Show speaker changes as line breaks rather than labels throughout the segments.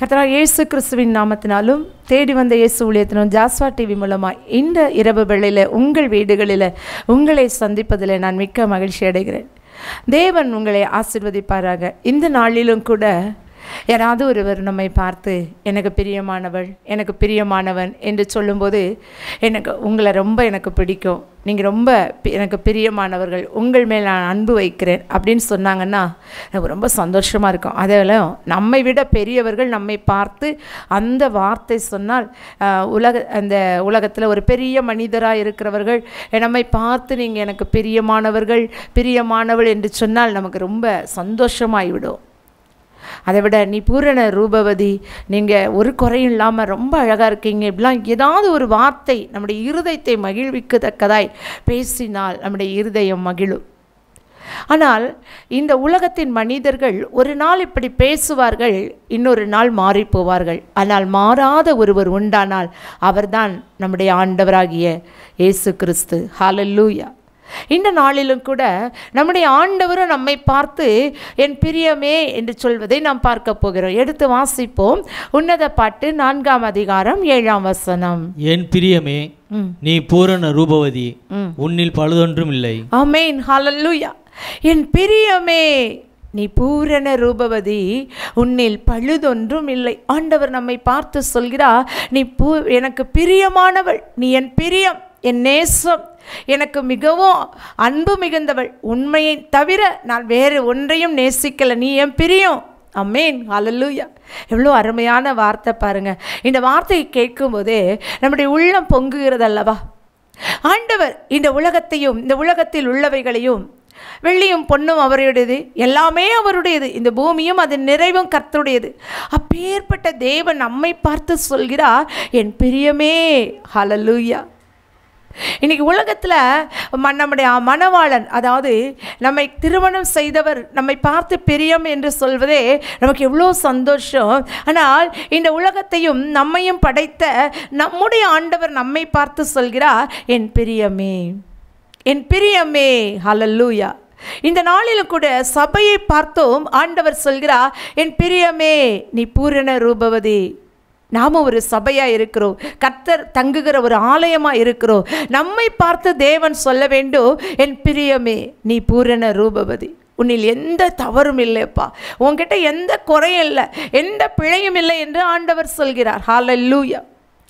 கர்த்தனா இயேசு கிறிஸ்துவின் நாமத்தினாலும் தேடி வந்த இயேசு ஊழியத்தினும் ஜாஸ்வா டிவி மூலமாக இந்த இரவு வேளையில் உங்கள் வீடுகளில் உங்களை சந்திப்பதில் நான் மிக்க மகிழ்ச்சி அடைகிறேன் தேவன் உங்களை ஆசிர்வதிப்பாராக இந்த நாளிலும் கூட யாராவது ஒருவர் நம்மை பார்த்து எனக்கு பிரியமானவள் எனக்கு பிரியமானவன் என்று சொல்லும்போது எனக்கு உங்களை ரொம்ப எனக்கு பிடிக்கும் நீங்கள் ரொம்ப எனக்கு பிரியமானவர்கள் உங்கள் மேல் நான் அன்பு வைக்கிறேன் அப்படின்னு சொன்னாங்கன்னா எனக்கு ரொம்ப சந்தோஷமாக இருக்கும் அதெல்லாம் நம்மை விட பெரியவர்கள் நம்மை பார்த்து அந்த வார்த்தை சொன்னால் உலக அந்த உலகத்தில் ஒரு பெரிய மனிதராக இருக்கிறவர்கள் நம்மை பார்த்து நீங்கள் எனக்கு பிரியமானவர்கள் பிரியமானவள் என்று சொன்னால் நமக்கு ரொம்ப சந்தோஷமாகிவிடும் அதை விட நீ பூரண ரூபவதி நீங்கள் ஒரு குறையும் இல்லாமல் ரொம்ப அழகாக இருக்கீங்க இப்படிலாம் ஏதாவது ஒரு வார்த்தை நம்முடைய இருதயத்தை மகிழ்விக்கத்தக்கதாய் பேசினால் நம்முடைய இருதயம் மகிழும் ஆனால் இந்த உலகத்தின் மனிதர்கள் ஒரு நாள் இப்படி பேசுவார்கள் இன்னொரு நாள் மாறி போவார்கள் ஆனால் மாறாத ஒருவர் உண்டானால் அவர்தான் நம்முடைய ஆண்டவராகிய இயேசு கிறிஸ்து ஹாலல்லூயா இந்த நாளிலும் கூட நம்முடைய ஆண்டவரும் நம்மை பார்த்து என் பிரியமே என்று சொல்வதை நாம் பார்க்க போகிறோம் எடுத்து வாசிப்போம் உன்னத பாட்டு நான்காம் அதிகாரம் ஏழாம் வசனம்
என் பிரியமே நீ பூரண ரூபவதி உன்னில் பழுதொன்றும் இல்லை
என் பிரியமே நீ பூரண ரூபவதி உன்னில் பழுதொன்றும் இல்லை ஆண்டவர் நம்மை பார்த்து சொல்கிறா நீ பூ எனக்கு பிரியமானவள் நீ என் பிரியம் என் நேசம் எனக்கு மிகவும் அன்பு மிகுந்தவள் உண்மையை தவிர நான் வேறு ஒன்றையும் நேசிக்கலை நீ என் பிரியும் அம்மேன் அலல்லூயா எவ்வளோ அருமையான வார்த்தை பாருங்கள் இந்த வார்த்தையை கேட்கும்போதே நம்முடைய உள்ளம் பொங்குகிறது அல்லவா ஆண்டவர் இந்த உலகத்தையும் இந்த உலகத்தில் உள்ளவைகளையும் வெள்ளியும் பொண்ணும் அவருடையது எல்லாமே அவருடையது இந்த பூமியும் அதன் நிறைவும் கர்த்தருடையது அப்பேற்பட்ட தேவன் நம்மை பார்த்து சொல்கிறார் என் பிரியமே ஹலலூயா இன்றைக்கி உலகத்தில் நம்முடைய மணவாளன் அதாவது நம்மை திருமணம் செய்தவர் நம்மை பார்த்து பிரியம் என்று சொல்வதே நமக்கு எவ்வளோ சந்தோஷம் ஆனால் இந்த உலகத்தையும் நம்மையும் படைத்த நம்முடைய ஆண்டவர் நம்மை பார்த்து சொல்கிறார் என் பிரியமே என் பிரியமே ஹலல்லூயா இந்த நாளிலும் கூட சபையை பார்த்தோம் ஆண்டவர் சொல்கிறார் என் பிரியமே நீ பூரண ரூபவதி நாம் ஒரு சபையாக இருக்கிறோம் கர்த்தர் தங்குகிற ஒரு ஆலயமாக இருக்கிறோம் நம்மை பார்த்து தேவன் சொல்ல வேண்டும் என் பிரியமே நீ பூரண ரூபவதி உன்னில் எந்த தவறும் இல்லைப்பா உன்கிட்ட எந்த குறையும் இல்லை எந்த பிழையும் இல்லை என்று ஆண்டவர் சொல்கிறார் ஹால லூயா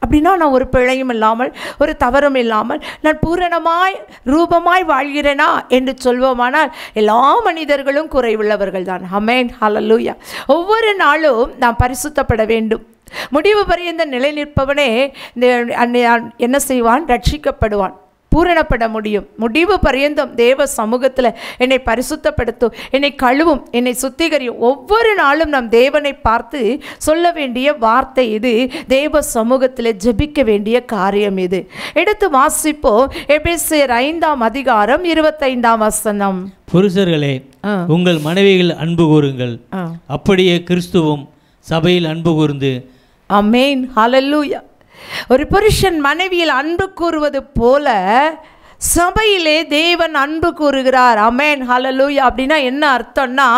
அப்படின்னா நான் ஒரு பிழையும் இல்லாமல் ஒரு தவறும் இல்லாமல் நான் பூரணமாய் ரூபமாய் வாழ்கிறேனா என்று சொல்வோமானால் எல்லா மனிதர்களும் குறைவுள்ளவர்கள் தான் ஹமேன் ஹலலூயா ஒவ்வொரு நாளும் நான் பரிசுத்தப்பட வேண்டும் முடிவு பரியந்த நிலை நிற்பவனே என்ன செய்வான் ரட்சிக்கப்படுவான் பூரணப்பட முடியும் முடிவு பரியந்தம் தேவ சமூகத்தில் என்னை பரிசுத்தப்படுத்தும் என்னை கழுவும் என்னை சுத்திகரியும் ஒவ்வொரு நாளும் நம் தேவனை பார்த்து சொல்ல வேண்டிய வார்த்தை இது தேவ சமூகத்தில் ஜபிக்க வேண்டிய காரியம் இது எடுத்து வாசிப்போம் எபேசியர் ஐந்தாம் அதிகாரம் இருபத்தைந்தாம் வசனம்
புருஷர்களே உங்கள் மனைவிகள் அன்பு கூறுங்கள் அப்படியே கிறிஸ்துவும் சபையில் அன்பு கூர்ந்து
அமேன் ஹலல்லூயா ஒரு புருஷன் மனைவியில் அன்பு கூறுவது போல சபையிலே தேவன் அன்பு கூறுகிறார் அமேன் ஹலலூய் அப்படின்னா என்ன அர்த்தம்னா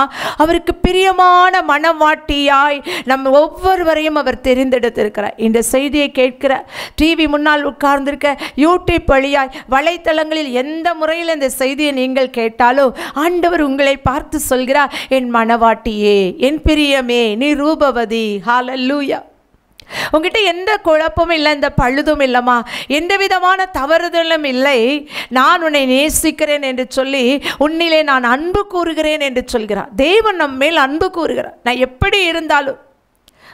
அவருக்கு பிரியமான மனவாட்டியாய் நம்ம ஒவ்வொருவரையும் அவர் தெரிந்தெடுத்திருக்கிறார் இந்த செய்தியை கேட்கிற டிவி முன்னால் உட்கார்ந்திருக்க யூடியூப் வழியாய் வலைத்தளங்களில் எந்த முறையில் இந்த செய்தியை நீங்கள் கேட்டாலோ ஆண்டவர் உங்களை பார்த்து சொல்கிறார் என் மனவாட்டியே என் பிரியமே நீ ரூபவதி ஹாலல்லூயா உங்ககிட்ட எந்த குழப்பமும் இல்லை இந்த பழுதும் இல்லைம்மா எந்த விதமான தவறுதலும் இல்லை நான் உன்னை நேசிக்கிறேன் என்று சொல்லி உன்னிலே நான் அன்பு கூறுகிறேன் என்று சொல்கிறார் தேவன் நம் மேல் அன்பு கூறுகிறார் நான் எப்படி இருந்தாலும்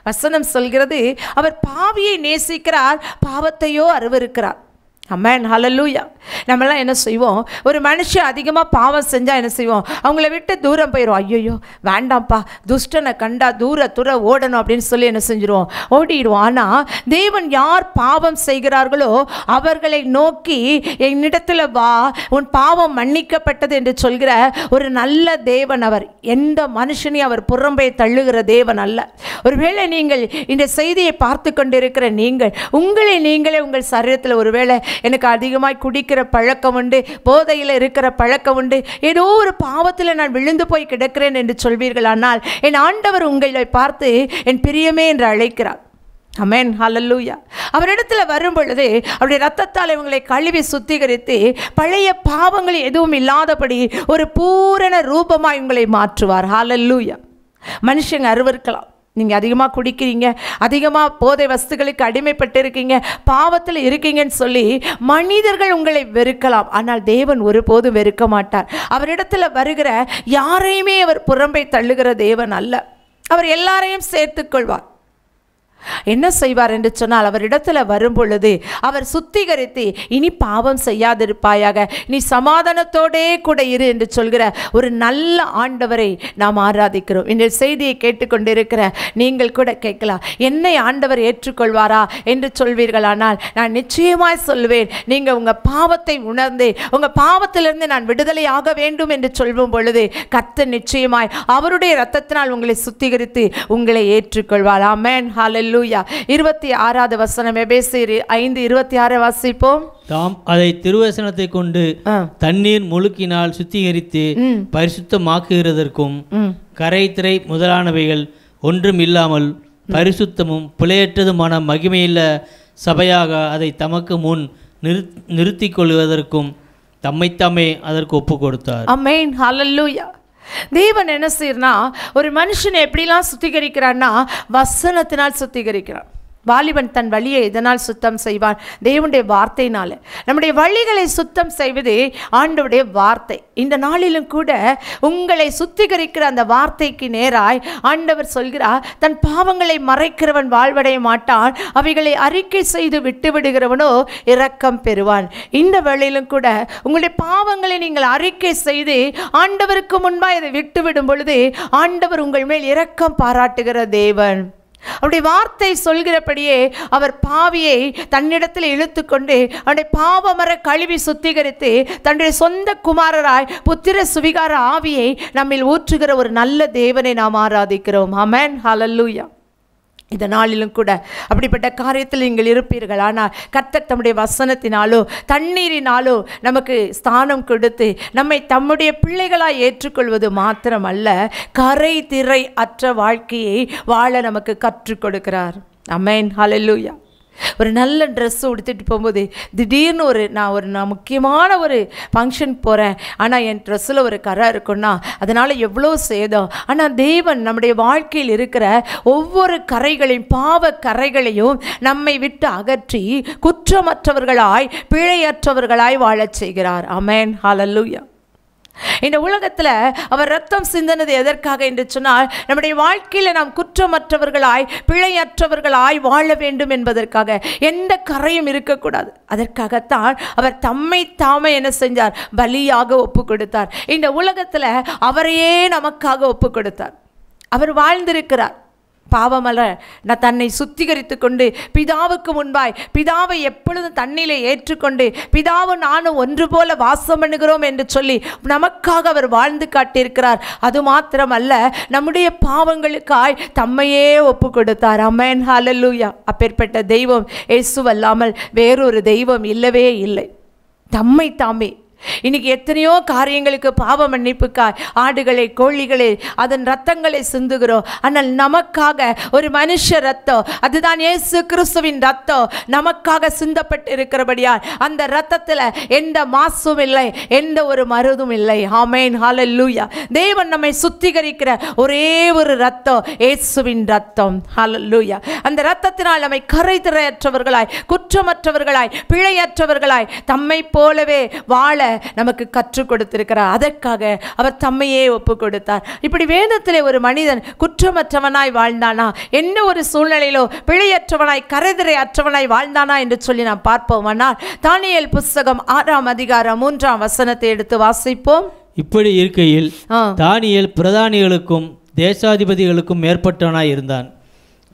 வசனம் சொல்கிறது அவர் பாவியை நேசிக்கிறார் பாவத்தையோ அருவருக்கிறார் அம்மன் ஹலலூயா நம்மலாம் என்ன செய்வோம் ஒரு மனுஷன் அதிகமாக பாவம் செஞ்சால் என்ன செய்வோம் அவங்கள விட்டு தூரம் போயிடும் ஐயோயோ வேண்டாம்ப்பா துஷ்டனை கண்டா தூர தூர ஓடணும் அப்படின்னு சொல்லி என்ன செஞ்சிருவோம் ஓடிடுவோம் ஆனால் தேவன் யார் பாவம் செய்கிறார்களோ அவர்களை நோக்கி என்னிடத்தில் வா உன் பாவம் மன்னிக்கப்பட்டது என்று சொல்கிற ஒரு நல்ல தேவன் அவர் எந்த மனுஷனையும் அவர் புறம்பை தள்ளுகிற தேவன் அல்ல ஒருவேளை நீங்கள் இந்த செய்தியை பார்த்து கொண்டிருக்கிற நீங்கள் உங்களை நீங்களே உங்கள் சரீரத்தில் ஒருவேளை எனக்கு அதிகமாய் குடிக்கிற பழக்கம் உண்டு போதையில் இருக்கிற பழக்கம் உண்டு ஏதோ ஒரு பாவத்தில் நான் விழுந்து போய் கிடக்கிறேன் என்று சொல்வீர்கள் ஆனால் என் ஆண்டவர் உங்களை பார்த்து என் பிரியமே என்று அழைக்கிறார் அமேன் ஹலல்லூயா அவரிடத்தில் வரும் பொழுது அவருடைய ரத்தத்தால் இவங்களை கழுவி சுத்திகரித்து பழைய பாவங்கள் எதுவும் இல்லாதபடி ஒரு பூரண ரூபமாக இவங்களை மாற்றுவார் ஹலல்லூயா மனுஷங்க அருவருக்கலாம் நீங்கள் அதிகமாக குடிக்கிறீங்க அதிகமாக போதை வஸ்துகளுக்கு அடிமைப்பட்டு இருக்கீங்க பாவத்தில் இருக்கீங்கன்னு சொல்லி மனிதர்கள் உங்களை வெறுக்கலாம் ஆனால் தேவன் ஒருபோதும் வெறுக்க மாட்டார் அவரிடத்தில் வருகிற யாரையுமே அவர் புறம்பை தள்ளுகிற தேவன் அல்ல அவர் எல்லாரையும் சேர்த்துக்கொள்வார் என்ன செய்வார் என்று சொன்னால் அவர் வரும் பொழுது அவர் சுத்திகரித்து இனி பாவம் செய்யாதிருப்பாயாக நீ சமாதானத்தோடே கூட இரு என்று சொல்கிற ஒரு நல்ல ஆண்டவரை நாம் ஆராதிக்கிறோம் இந்த செய்தியை கேட்டுக்கொண்டிருக்கிற நீங்கள் கூட கேட்கலாம் என்னை ஆண்டவர் ஏற்றுக்கொள்வாரா என்று சொல்வீர்களானால் நான் நிச்சயமாய் சொல்வேன் நீங்கள் உங்கள் பாவத்தை உணர்ந்து உங்கள் பாவத்திலிருந்து நான் விடுதலை ஆக வேண்டும் என்று சொல்லும் பொழுது கத்த நிச்சயமாய் அவருடைய ரத்தத்தினால் உங்களை சுத்திகரித்து உங்களை ஏற்றுக்கொள்வார் மேன் ஹாலில் ஹலெல்லூயா இருபத்தி ஆறாவது வசனம் எபேசியர் ஐந்து இருபத்தி ஆறு வாசிப்போம்
தாம் அதை திருவசனத்தை கொண்டு தண்ணீர் முழுக்கினால் சுத்திகரித்து பரிசுத்தமாக்குகிறதற்கும் கரை திரை முதலானவைகள் ஒன்றும் இல்லாமல் பரிசுத்தமும் பிழையற்றதுமான மகிமையில்ல சபையாக அதை தமக்கு முன் நிறு நிறுத்திக் கொள்வதற்கும் தம்மைத்தாமே அதற்கு ஒப்பு கொடுத்தார்
அமேன் ஹலல்லூயா தேவன் என்ன செய்யறனா ஒரு மனுஷனை எப்படிலாம் சுத்திகரிக்கிறான்னா வசனத்தினால் சுத்திகரிக்கிறான் வாலிபன் தன் வழியை இதனால் சுத்தம் செய்வான் தேவனுடைய வார்த்தையினால் நம்முடைய வழிகளை சுத்தம் செய்வது ஆண்டவுடைய வார்த்தை இந்த நாளிலும் கூட உங்களை சுத்திகரிக்கிற அந்த வார்த்தைக்கு நேராய் ஆண்டவர் சொல்கிறார் தன் பாவங்களை மறைக்கிறவன் வாழ்வடைய மாட்டான் அவைகளை அறிக்கை செய்து விட்டு விடுகிறவனோ இரக்கம் பெறுவான் இந்த வழியிலும் கூட உங்களுடைய பாவங்களை நீங்கள் அறிக்கை செய்து ஆண்டவருக்கு முன்பாக இதை விட்டுவிடும் பொழுது ஆண்டவர் உங்கள் மேல் இரக்கம் பாராட்டுகிற தேவன் அவருடைய வார்த்தை சொல்கிறபடியே அவர் பாவியை தன்னிடத்தில் இழுத்து கொண்டு அவனுடைய பாவமர கழுவி சுத்திகரித்து தன்னுடைய சொந்த குமாரராய் புத்திர சுவிகார ஆவியை நம்மில் ஊற்றுகிற ஒரு நல்ல தேவனை நாம் ஆராதிக்கிறோம் அமேன் ஹலல்லூயா இந்த நாளிலும் கூட அப்படிப்பட்ட காரியத்தில் நீங்கள் இருப்பீர்கள் ஆனால் கர்த்தர் தம்முடைய வசனத்தினாலோ தண்ணீரினாலோ நமக்கு ஸ்தானம் கொடுத்து நம்மை தம்முடைய பிள்ளைகளாக ஏற்றுக்கொள்வது மாத்திரமல்ல கரை திரை அற்ற வாழ்க்கையை வாழ நமக்கு கற்றுக் கொடுக்கிறார் அமேன் ஹலலூயா ஒரு நல்ல ட்ரெஸ் உடுத்திட்டு போகும்போது திடீர்னு ஒரு நான் ஒரு நான் முக்கியமான ஒரு ஃபங்க்ஷன் போகிறேன் ஆனால் என் ட்ரெஸ்ஸில் ஒரு கரை இருக்குன்னா அதனால் எவ்வளோ சேதம் ஆனால் தெய்வன் நம்முடைய வாழ்க்கையில் இருக்கிற ஒவ்வொரு கரைகளையும் பாவ கரைகளையும் நம்மை விட்டு அகற்றி குற்றமற்றவர்களாய் பிழையற்றவர்களாய் வாழச் செய்கிறார் அமேன் ஹலல்லூயா இந்த உலகத்தில் அவர் ரத்தம் சிந்தனது எதற்காக என்று சொன்னால் நம்முடைய வாழ்க்கையில் நாம் குற்றமற்றவர்களாய் பிழையற்றவர்களாய் வாழ வேண்டும் என்பதற்காக எந்த கரையும் இருக்கக்கூடாது அதற்காகத்தான் அவர் தம்மை தாமே என்ன செஞ்சார் பலியாக ஒப்பு கொடுத்தார் இந்த உலகத்தில் அவரையே நமக்காக ஒப்பு கொடுத்தார் அவர் வாழ்ந்திருக்கிறார் பாவமலர் நான் தன்னை சுத்திகரித்து கொண்டு பிதாவுக்கு முன்பாய் பிதாவை எப்பொழுதும் தண்ணீரை ஏற்றுக்கொண்டு பிதாவும் நானும் ஒன்று போல வாசம் பண்ணுகிறோம் என்று சொல்லி நமக்காக அவர் வாழ்ந்து காட்டியிருக்கிறார் அது மாத்திரமல்ல நம்முடைய பாவங்களுக்காய் தம்மையே ஒப்பு கொடுத்தார் அம்மன் ஹாலல்லூயா அப்பேற்பட்ட தெய்வம் இயேசுவல்லாமல் வேறொரு தெய்வம் இல்லவே இல்லை தம்மை தாமே இன்னைக்கு எத்தனையோ காரியங்களுக்கு பாவ மன்னிப்புக்காய் ஆடுகளை கோழிகளை அதன் ரத்தங்களை சிந்துகிறோம் ஆனால் நமக்காக ஒரு மனுஷ ரத்தம் அதுதான் இயேசு கிறிஸ்துவின் ரத்தம் நமக்காக சிந்தப்பட்டு இருக்கிறபடியால் அந்த ரத்தத்தில் எந்த மாசும் இல்லை எந்த ஒரு மருதும் இல்லை ஆமேன் லூயா தேவன் நம்மை சுத்திகரிக்கிற ஒரே ஒரு ரத்தம் இயேசுவின் ரத்தம் லூயா அந்த ரத்தத்தினால் நம்மை கரை திரையற்றவர்களாய் குற்றமற்றவர்களாய் பிழையற்றவர்களாய் தம்மை போலவே வாழ நமக்கு கற்றுக் கொடுத்திருக்கிறார் அதற்காக அவர் தம்மையே ஒப்பு கொடுத்தார் இப்படி வேதத்தில் ஒரு மனிதன் குற்றமற்றவனாய் வாழ்ந்தானா என்ன ஒரு சூழ்நிலையிலோ பிழையற்றவனாய் கரைதிரை அற்றவனாய் வாழ்ந்தானா என்று சொல்லி நாம் பார்ப்போமானால் தானியல் புஸ்தகம் ஆறாம் அதிகாரம் மூன்றாம் வசனத்தை எடுத்து வாசிப்போம் இப்படி
இருக்கையில் தானியல் பிரதானிகளுக்கும் தேசாதிபதிகளுக்கும் மேற்பட்டவனாய் இருந்தான்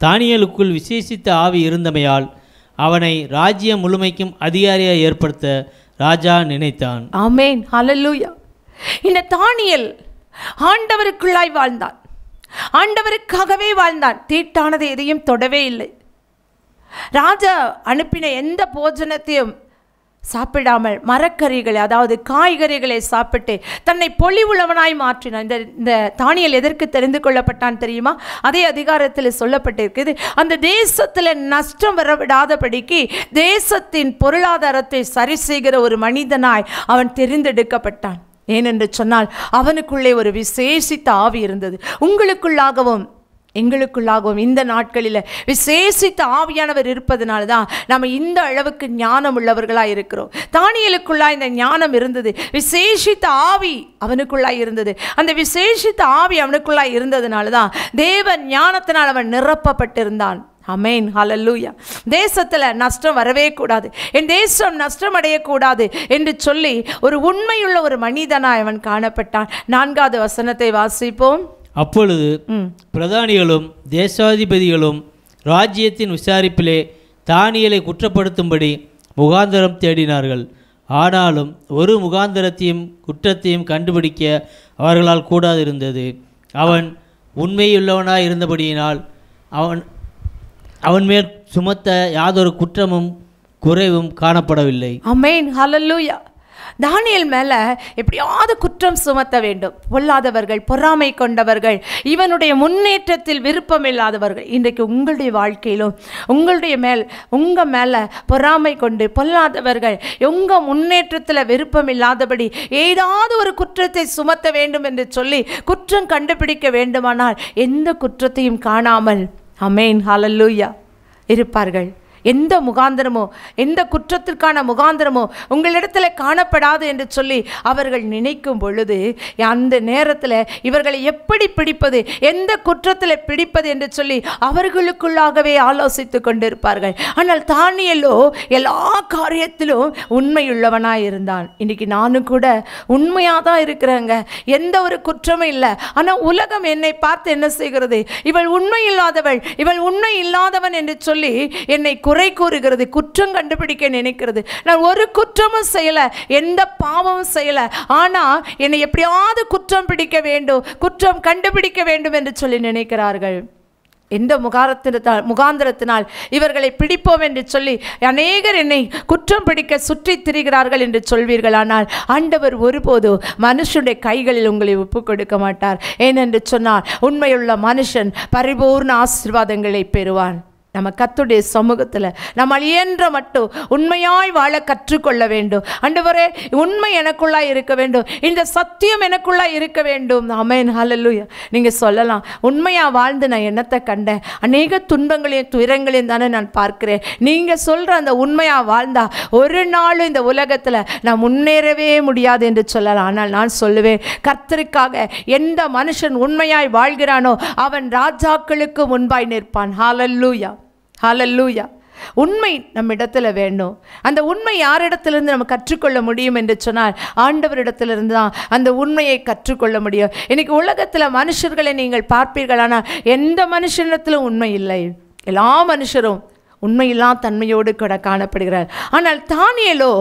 தானியலுக்குள் விசேஷித்த ஆவி இருந்தமையால் அவனை ராஜ்யம் முழுமைக்கும் அதிகாரியாக ஏற்படுத்த ராஜா நினைத்தான்
ஆமேன் ஹலலூயா இந்த தானியல் ஆண்டவருக்குள்ளாய் வாழ்ந்தான் ஆண்டவருக்காகவே வாழ்ந்தான் தீட்டானது எதையும் தொடவே இல்லை ராஜா அனுப்பின எந்த போஜனத்தையும் சாப்பிடாமல் மரக்கறிகளை அதாவது காய்கறிகளை சாப்பிட்டு தன்னை பொலிவுள்ளவனாய் மாற்றினான் இந்த இந்த தானியல் எதற்கு தெரிந்து கொள்ளப்பட்டான் தெரியுமா அதே அதிகாரத்தில் சொல்லப்பட்டிருக்குது அந்த தேசத்தில் நஷ்டம் வரவிடாதபடிக்கு தேசத்தின் பொருளாதாரத்தை சரி செய்கிற ஒரு மனிதனாய் அவன் தெரிந்தெடுக்கப்பட்டான் ஏனென்று சொன்னால் அவனுக்குள்ளே ஒரு விசேஷித்த ஆவி இருந்தது உங்களுக்குள்ளாகவும் எங்களுக்குள்ளாகவும் இந்த நாட்களில் விசேஷித்த ஆவியானவர் இருப்பதனால தான் நம்ம இந்த அளவுக்கு ஞானம் உள்ளவர்களாக இருக்கிறோம் தானியலுக்குள்ளா இந்த ஞானம் இருந்தது விசேஷித்த ஆவி அவனுக்குள்ளாக இருந்தது அந்த விசேஷித்த ஆவி அவனுக்குள்ளாக இருந்ததுனால தான் தேவ ஞானத்தினால் அவன் நிரப்பப்பட்டிருந்தான் அமேன் ஹலல்லூயா தேசத்தில் நஷ்டம் வரவே கூடாது என் தேசம் நஷ்டம் அடையக்கூடாது என்று சொல்லி ஒரு உண்மையுள்ள ஒரு மனிதனாய் அவன் காணப்பட்டான் நான்காவது வசனத்தை வாசிப்போம்
அப்பொழுது பிரதானிகளும் தேசாதிபதிகளும் ராஜ்யத்தின் விசாரிப்பிலே தானியலை குற்றப்படுத்தும்படி முகாந்தரம் தேடினார்கள் ஆனாலும் ஒரு முகாந்தரத்தையும் குற்றத்தையும் கண்டுபிடிக்க அவர்களால் கூடாதிருந்தது அவன் உண்மையுள்ளவனாய் இருந்தபடியினால் அவன் அவன் மேல் சுமத்த யாதொரு குற்றமும் குறைவும் காணப்படவில்லை
அமேன் ஹலல்லூயா தானியல் மேலே எப்படியாவது குற்றம் சுமத்த வேண்டும் பொல்லாதவர்கள் பொறாமை கொண்டவர்கள் இவனுடைய முன்னேற்றத்தில் விருப்பம் இல்லாதவர்கள் இன்றைக்கு உங்களுடைய வாழ்க்கையிலும் உங்களுடைய மேல் உங்கள் மேலே பொறாமை கொண்டு பொல்லாதவர்கள் உங்கள் முன்னேற்றத்தில் விருப்பம் இல்லாதபடி ஏதாவது ஒரு குற்றத்தை சுமத்த வேண்டும் என்று சொல்லி குற்றம் கண்டுபிடிக்க வேண்டுமானால் எந்த குற்றத்தையும் காணாமல் அமேன் ஹலல்லூயா இருப்பார்கள் எந்த முகாந்திரமோ எந்த குற்றத்திற்கான முகாந்திரமோ உங்களிடத்தில் காணப்படாது என்று சொல்லி அவர்கள் நினைக்கும் பொழுது அந்த நேரத்தில் இவர்களை எப்படி பிடிப்பது எந்த குற்றத்தில் பிடிப்பது என்று சொல்லி அவர்களுக்குள்ளாகவே ஆலோசித்து கொண்டிருப்பார்கள் ஆனால் தானியலோ எல்லா காரியத்திலும் உண்மையுள்ளவனாக இருந்தான் இன்னைக்கு நானும் கூட உண்மையாக தான் இருக்கிறேங்க எந்த ஒரு குற்றமும் இல்லை ஆனால் உலகம் என்னை பார்த்து என்ன செய்கிறது இவள் உண்மை இல்லாதவள் இவள் உண்மை இல்லாதவன் என்று சொல்லி என்னை குறை கூறுகிறது குற்றம் கண்டுபிடிக்க நினைக்கிறது நான் ஒரு குற்றமும் செய்யலை எந்த பாவமும் செய்யலை ஆனால் என்னை எப்படியாவது குற்றம் பிடிக்க வேண்டும் குற்றம் கண்டுபிடிக்க வேண்டும் என்று சொல்லி நினைக்கிறார்கள் எந்த முகாரத்தினால் முகாந்திரத்தினால் இவர்களை பிடிப்போம் என்று சொல்லி அநேகர் என்னை குற்றம் பிடிக்க சுற்றி திரிகிறார்கள் என்று சொல்வீர்கள் ஆனால் ஆண்டவர் ஒருபோது மனுஷனுடைய கைகளில் உங்களை ஒப்பு கொடுக்க மாட்டார் ஏனென்று சொன்னால் உண்மையுள்ள மனுஷன் பரிபூர்ண ஆசிர்வாதங்களை பெறுவான் நம்ம கத்துடைய சமூகத்தில் நம்ம அழியன்ற மட்டும் உண்மையாய் வாழ கற்றுக்கொள்ள வேண்டும் அண்டவரே உண்மை எனக்குள்ளாக இருக்க வேண்டும் இந்த சத்தியம் எனக்குள்ளாக இருக்க வேண்டும் அமேன் ஹலல்லுயா நீங்கள் சொல்லலாம் உண்மையாக வாழ்ந்து நான் என்னத்தை கண்டேன் அநேக துன்பங்களையும் துயரங்களையும் தானே நான் பார்க்குறேன் நீங்கள் சொல்கிற அந்த உண்மையாக வாழ்ந்தால் ஒரு நாளும் இந்த உலகத்தில் நான் முன்னேறவே முடியாது என்று சொல்லலாம் ஆனால் நான் சொல்லுவேன் கர்த்தருக்காக எந்த மனுஷன் உண்மையாய் வாழ்கிறானோ அவன் ராஜாக்களுக்கு முன்பாய் நிற்பான் ஹாலல்லூயா ஹலல்லூயா உண்மை இடத்துல வேணும் அந்த உண்மை யாரிடத்திலிருந்து நம்ம கற்றுக்கொள்ள முடியும் என்று சொன்னால் ஆண்டவரிடத்திலிருந்து தான் அந்த உண்மையை கற்றுக்கொள்ள முடியும் இன்றைக்கி உலகத்தில் மனுஷர்களை நீங்கள் பார்ப்பீர்கள் ஆனால் எந்த மனுஷனிடத்திலும் உண்மை இல்லை எல்லா மனுஷரும் உண்மையெல்லாம் தன்மையோடு கூட காணப்படுகிறார் ஆனால் தானியலோ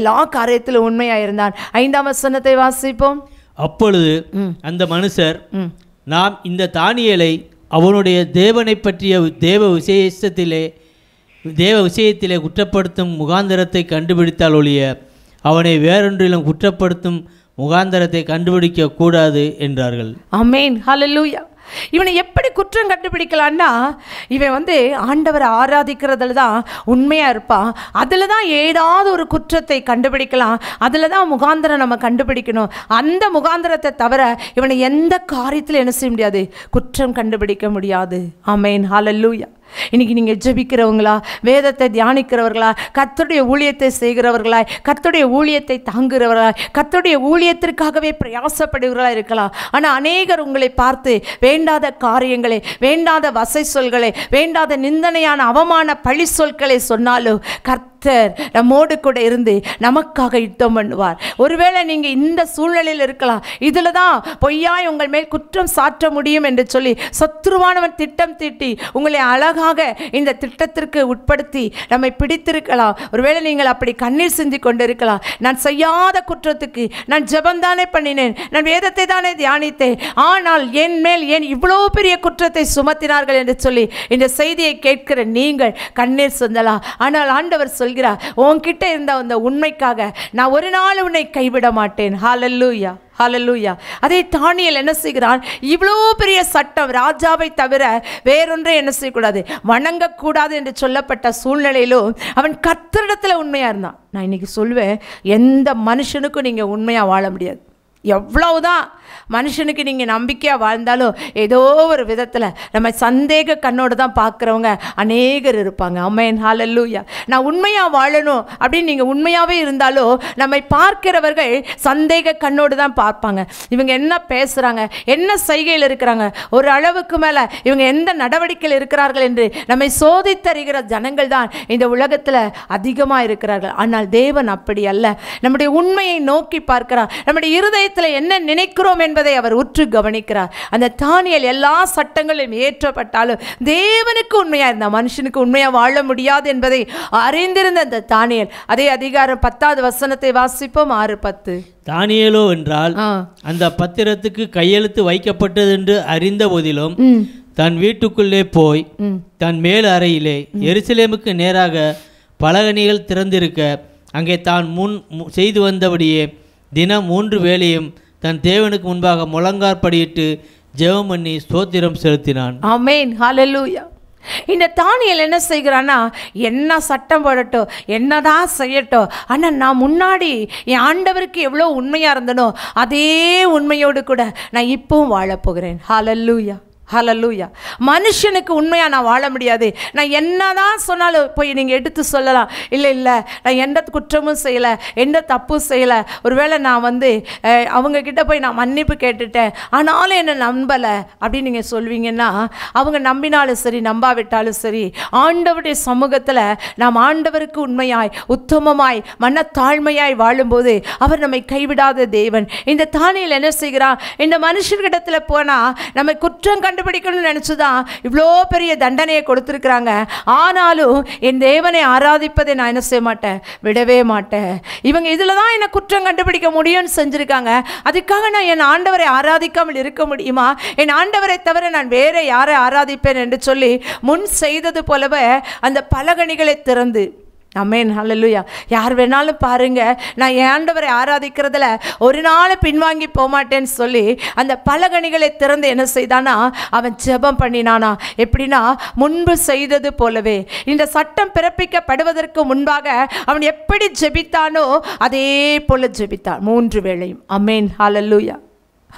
எல்லா காரியத்திலும் உண்மையாக இருந்தான் ஐந்தாம் வசனத்தை வாசிப்போம்
அப்பொழுது அந்த மனுஷர் நாம் இந்த தானியலை அவனுடைய தேவனை பற்றிய தேவ விசேஷத்திலே தேவ விஷயத்திலே குற்றப்படுத்தும் முகாந்தரத்தை கண்டுபிடித்தால் ஒழிய அவனை வேறொன்றிலும் குற்றப்படுத்தும் முகாந்தரத்தை கண்டுபிடிக்க கூடாது என்றார்கள்
அமேன் ஹலலூயா இவனை எப்படி குற்றம் கண்டுபிடிக்கலான்னா இவன் வந்து ஆண்டவரை ஆராதிக்கிறதுல தான் உண்மையாக இருப்பான் அதில் தான் ஏதாவது ஒரு குற்றத்தை கண்டுபிடிக்கலாம் அதில் தான் முகாந்திரம் நம்ம கண்டுபிடிக்கணும் அந்த முகாந்திரத்தை தவிர இவனை எந்த காரியத்தில் என்ன செய்ய முடியாது குற்றம் கண்டுபிடிக்க முடியாது ஆமேன் ஹலல்லூயா இன்றைக்கி நீங்கள் ஜெபிக்கிறவங்களா வேதத்தை தியானிக்கிறவர்களா கத்துடைய ஊழியத்தை செய்கிறவர்களா கத்துடைய ஊழியத்தை தாங்குகிறவர்களா கத்துடைய ஊழியத்திற்காகவே பிரயாசப்படுகிறவர்களாக இருக்கலாம் ஆனால் அநேகர் உங்களை பார்த்து வேண்டாத காரியங்களை வேண்டாத வசை சொல்களை வேண்டாத நிந்தனையான அவமான பழி சொற்களை சொன்னாலும் கர்த்த கர்த்தர் நம்மோடு கூட இருந்து நமக்காக யுத்தம் பண்ணுவார் ஒருவேளை நீங்கள் இந்த சூழ்நிலையில் இருக்கலாம் இதில் தான் பொய்யாய் உங்கள் மேல் குற்றம் சாற்ற முடியும் என்று சொல்லி சத்துருவானவன் திட்டம் தீட்டி உங்களை அழகாக இந்த திட்டத்திற்கு உட்படுத்தி நம்மை பிடித்திருக்கலாம் ஒருவேளை நீங்கள் அப்படி கண்ணீர் சிந்தி கொண்டிருக்கலாம் நான் செய்யாத குற்றத்துக்கு நான் ஜபந்தானே பண்ணினேன் நான் வேதத்தை தானே தியானித்தேன் ஆனால் என் மேல் ஏன் இவ்வளோ பெரிய குற்றத்தை சுமத்தினார்கள் என்று சொல்லி இந்த செய்தியை கேட்கிற நீங்கள் கண்ணீர் சொந்தலாம் ஆனால் ஆண்டவர் சொல்லி சொல்கிறார் உன்கிட்ட இருந்த அந்த உண்மைக்காக நான் ஒரு நாள் உன்னை கைவிட மாட்டேன் ஹாலல்லூயா ஹலலூயா அதே தானியல் என்ன செய்கிறான் இவ்வளோ பெரிய சட்டம் ராஜாவை தவிர வேறொன்றை என்ன செய்யக்கூடாது வணங்கக்கூடாது என்று சொல்லப்பட்ட சூழ்நிலையிலும் அவன் கத்திரிடத்தில் உண்மையாக இருந்தான் நான் இன்றைக்கி சொல்வேன் எந்த மனுஷனுக்கும் நீங்கள் உண்மையாக வாழ முடியாது எவ்வளவுதான் மனுஷனுக்கு நீங்கள் நம்பிக்கையாக வாழ்ந்தாலும் ஏதோ ஒரு விதத்தில் நம்ம சந்தேக கண்ணோடு தான் பார்க்குறவங்க அநேகர் இருப்பாங்க அம்மையன் ஹாலல்லூயா நான் உண்மையாக வாழணும் அப்படின்னு நீங்கள் உண்மையாகவே இருந்தாலும் நம்மை பார்க்கிறவர்கள் சந்தேக கண்ணோடு தான் பார்ப்பாங்க இவங்க என்ன பேசுகிறாங்க என்ன சைகையில் இருக்கிறாங்க ஒரு அளவுக்கு மேலே இவங்க எந்த நடவடிக்கையில் இருக்கிறார்கள் என்று நம்மை சோதித்தறிகிற ஜனங்கள் தான் இந்த உலகத்தில் அதிகமாக இருக்கிறார்கள் ஆனால் தேவன் அப்படி அல்ல நம்முடைய உண்மையை நோக்கி பார்க்கிறான் நம்முடைய இருதய இருதயத்தில் என்ன நினைக்கிறோம் என்பதை அவர் உற்று கவனிக்கிறார் அந்த தானியல் எல்லா சட்டங்களிலும் ஏற்றப்பட்டாலும் தேவனுக்கு உண்மையாக இருந்த மனுஷனுக்கு உண்மையாக வாழ முடியாது என்பதை அறிந்திருந்த அந்த தானியல் அதே அதிகாரம் பத்தாவது வசனத்தை வாசிப்போம் ஆறு பத்து
தானியலோ என்றால் அந்த பத்திரத்துக்கு கையெழுத்து வைக்கப்பட்டது என்று அறிந்த போதிலும் தன் வீட்டுக்குள்ளே போய் தன் மேல் அறையிலே எருசலேமுக்கு நேராக பலகனிகள் திறந்திருக்க அங்கே தான் முன் செய்து வந்தபடியே தினம் மூன்று வேளையும் தன் தேவனுக்கு முன்பாக முழங்காற்படியிட்டு ஜெவம் பண்ணி ஸ்தோத்திரம் செலுத்தினான்
ஆமேன் ஹalleluya இந்த தானியல் என்ன செய்கிறான்னா என்ன சட்டம் போடட்டும் என்னதான் செய்யட்டும் ஆனால் நான் முன்னாடி என் ஆண்டவருக்கு எவ்வளோ உண்மையாக இருந்தனோ அதே உண்மையோடு கூட நான் இப்பவும் வாழப்போகிறேன் ஹalleluya ஹலலூயா மனுஷனுக்கு உண்மையாக நான் வாழ முடியாது நான் என்ன தான் சொன்னாலும் போய் நீங்கள் எடுத்து சொல்லலாம் இல்லை இல்லை நான் எந்த குற்றமும் செய்யலை எந்த தப்பும் செய்யலை ஒருவேளை நான் வந்து அவங்கக்கிட்ட போய் நான் மன்னிப்பு கேட்டுட்டேன் ஆனாலும் என்னை நம்பலை அப்படின்னு நீங்கள் சொல்வீங்கன்னா அவங்க நம்பினாலும் சரி நம்பாவிட்டாலும் சரி ஆண்டவருடைய சமூகத்தில் நாம் ஆண்டவருக்கு உண்மையாய் உத்தமமாய் மனத்தாழ்மையாய் வாழும்போது அவர் நம்மை கைவிடாத தேவன் இந்த தானியில் என்ன செய்கிறான் இந்த மனுஷர்கிடத்தில் போனால் நம்மை குற்றம் கண்டு கண்டுபிடிக்கணும்னு நினச்சி தான் இவ்வளோ பெரிய தண்டனையை கொடுத்துருக்குறாங்க ஆனாலும் என் தேவனை ஆராதிப்பதை நான் என்ன செய்ய மாட்டேன் விடவே மாட்டேன் இவங்க இதில் தான் என்னை குற்றம் கண்டுபிடிக்க முடியும்னு செஞ்சுருக்காங்க அதுக்காக நான் என் ஆண்டவரை ஆராதிக்காமல் இருக்க முடியுமா என் ஆண்டவரை தவிர நான் வேறு யாரை ஆராதிப்பேன் என்று சொல்லி முன் செய்தது போலவே அந்த பலகணிகளை திறந்து அம்மேன் ஹலலுயா யார் வேணாலும் பாருங்கள் நான் ஆண்டவரை ஆராதிக்கிறதுல ஒரு நாள் பின்வாங்கி போகமாட்டேன்னு சொல்லி அந்த பலகணிகளை திறந்து என்ன செய்தானா அவன் ஜெபம் பண்ணினானா எப்படின்னா முன்பு செய்தது போலவே இந்த சட்டம் பிறப்பிக்கப்படுவதற்கு முன்பாக அவன் எப்படி ஜெபித்தானோ அதே போல ஜெபித்தான் மூன்று வேளையும் அமேன் ஹலலுயா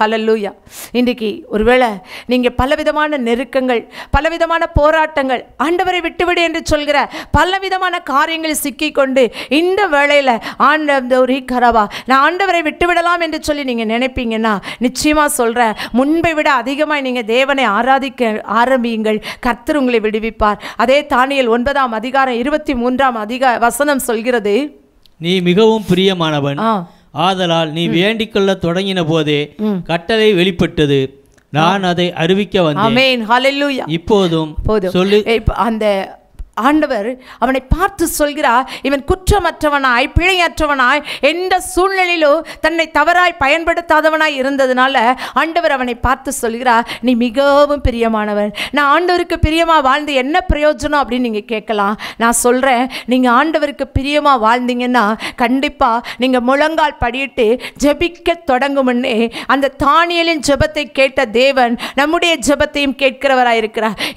ஹலல்லூயா இன்றைக்கி ஒருவேளை நீங்கள் பலவிதமான நெருக்கங்கள் பலவிதமான போராட்டங்கள் ஆண்டவரை விட்டுவிடு என்று சொல்கிற பலவிதமான காரியங்களில் சிக்கிக்கொண்டு இந்த வேளையில் ஆண்டவரி கரவா நான் ஆண்டவரை விட்டுவிடலாம் என்று சொல்லி நீங்கள் நினைப்பீங்கன்னா நிச்சயமாக சொல்கிறேன் முன்பை விட அதிகமாக நீங்கள் தேவனை ஆராதிக்க ஆரம்பியுங்கள் கர்த்தர் உங்களை விடுவிப்பார் அதே தானியல் ஒன்பதாம் அதிகாரம் இருபத்தி மூன்றாம் அதிக வசனம் சொல்கிறது
நீ மிகவும் பிரியமானவன் ஆதலால் நீ வேண்டிக்கொள்ள தொடங்கின போதே கட்டளை வெளிப்பட்டது நான் அதை அறிவிக்க வந்தேன் இப்போதும்
சொல்லி அந்த ஆண்டவர் அவனை பார்த்து சொல்கிறார் இவன் குற்றமற்றவனாய் பிழையற்றவனாய் எந்த சூழ்நிலையிலோ தன்னை தவறாய் பயன்படுத்தாதவனாய் இருந்ததுனால ஆண்டவர் அவனை பார்த்து சொல்கிறார் நீ மிகவும் பிரியமானவன் நான் ஆண்டவருக்கு பிரியமாக வாழ்ந்து என்ன பிரயோஜனம் அப்படின்னு நீங்கள் கேட்கலாம் நான் சொல்கிறேன் நீங்கள் ஆண்டவருக்கு பிரியமாக வாழ்ந்தீங்கன்னா கண்டிப்பாக நீங்கள் முழங்கால் படியிட்டு ஜபிக்க தொடங்கும்னே அந்த தானியலின் ஜெபத்தை கேட்ட தேவன் நம்முடைய ஜெபத்தையும் கேட்கிறவராக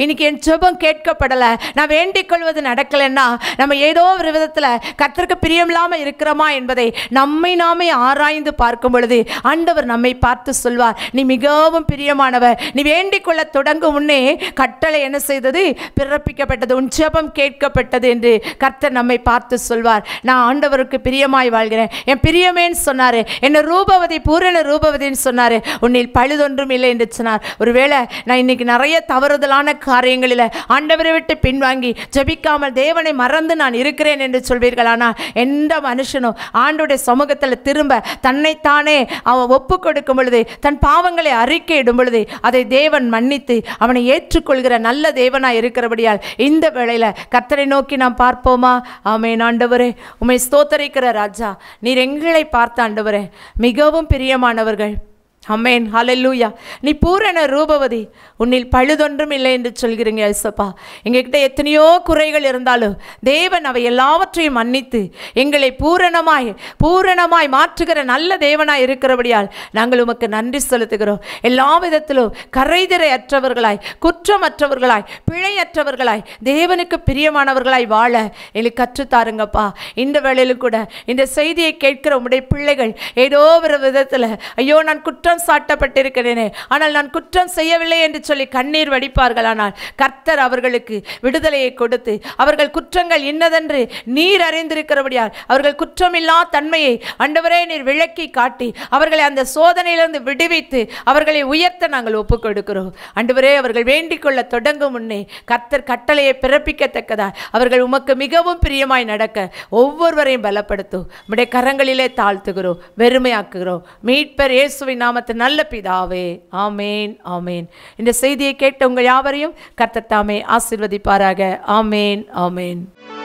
இன்னைக்கு என் ஜெபம் கேட்கப்படலை நான் வேண்டி கொள்வது நடக்கலைன்னா நம்ம ஏதோ ஒரு விதத்தில் கத்திற்கு பிரியமில்லாமல் இருக்கிறோமா என்பதை நம்மை நாமே ஆராய்ந்து பார்க்கும் பொழுது ஆண்டவர் நம்மை பார்த்து சொல்வார் நீ மிகவும் பிரியமானவர் நீ வேண்டிக் கொள்ள தொடங்கும் முன்னே கட்டளை என்ன செய்தது பிறப்பிக்கப்பட்டது உன் ஜபம் கேட்கப்பட்டது என்று கர்த்தர் நம்மை பார்த்து சொல்வார் நான் ஆண்டவருக்கு பிரியமாய் வாழ்கிறேன் என் பிரியமேன்னு சொன்னார் என்னை ரூபவதி பூரண ரூபவதின்னு சொன்னார் உன்னில் பழுதொன்றும் இல்லை என்று சொன்னார் ஒருவேளை நான் இன்னைக்கு நிறைய தவறுதலான காரியங்களில் ஆண்டவரை விட்டு பின்வாங்கி ஜெபிக்காமல் தேவனை மறந்து நான் இருக்கிறேன் என்று சொல்வீர்கள் ஆனால் எந்த மனுஷனும் ஆண்டுடைய சமூகத்தில் திரும்ப தன்னைத்தானே அவன் ஒப்பு கொடுக்கும் பொழுது தன் பாவங்களை அறிக்கையிடும் பொழுது அதை தேவன் மன்னித்து அவனை ஏற்றுக்கொள்கிற நல்ல தேவனாக இருக்கிறபடியால் இந்த வேளையில் கர்த்தரை நோக்கி நாம் பார்ப்போமா ஆமே ஆண்டவரே உமை ஸ்தோத்தரிக்கிற ராஜா நீர் எங்களை பார்த்த ஆண்டவரே மிகவும் பிரியமானவர்கள் அம்மேன் ஹலல்லூயா நீ பூரண ரூபவதி உன்னில் பழுதொன்றும் இல்லை என்று சொல்கிறீங்க ஐசப்பா எங்ககிட்ட எத்தனையோ குறைகள் இருந்தாலும் தேவன் அவை எல்லாவற்றையும் மன்னித்து எங்களை பூரணமாய் பூரணமாய் மாற்றுகிற நல்ல தேவனாய் இருக்கிறபடியால் நாங்கள் உமக்கு நன்றி செலுத்துகிறோம் எல்லா விதத்திலும் கரைதிரை அற்றவர்களாய் குற்றமற்றவர்களாய் பிழையற்றவர்களாய் தேவனுக்கு பிரியமானவர்களாய் வாழ எங்களுக்கு கற்றுத்தாருங்கப்பா இந்த வேளையிலும் கூட இந்த செய்தியை கேட்கிற உடைய பிள்ளைகள் ஏதோ ஒரு விதத்தில் ஐயோ நான் குற்றம் குற்றம் சாட்டப்பட்டிருக்கிறேனே ஆனால் நான் குற்றம் செய்யவில்லை என்று சொல்லி கண்ணீர் வடிப்பார்கள் ஆனால் கர்த்தர் அவர்களுக்கு விடுதலையை கொடுத்து அவர்கள் குற்றங்கள் இன்னதென்று நீர் அறிந்திருக்கிறபடியால் அவர்கள் குற்றமில்லா தன்மையை அண்டவரே நீர் விளக்கி காட்டி அவர்களை அந்த சோதனையிலிருந்து விடுவித்து அவர்களை உயர்த்த நாங்கள் ஒப்புக் கொடுக்கிறோம் அண்டவரே அவர்கள் வேண்டிக் கொள்ள தொடங்கும் முன்னே கர்த்தர் கட்டளையை பிறப்பிக்கத்தக்கதா அவர்கள் உமக்கு மிகவும் பிரியமாய் நடக்க ஒவ்வொருவரையும் பலப்படுத்தும் நம்முடைய கரங்களிலே தாழ்த்துகிறோம் வெறுமையாக்குகிறோம் மீட்பர் இயேசுவின் நாமத்தை பார்த்த நல்ல பிதாவே ஆமேன் ஆமேன் இந்த செய்தியை கேட்ட உங்கள் யாவரையும் கர்த்தத்தாமே ஆசிர்வதிப்பாராக ஆமேன் ஆமேன்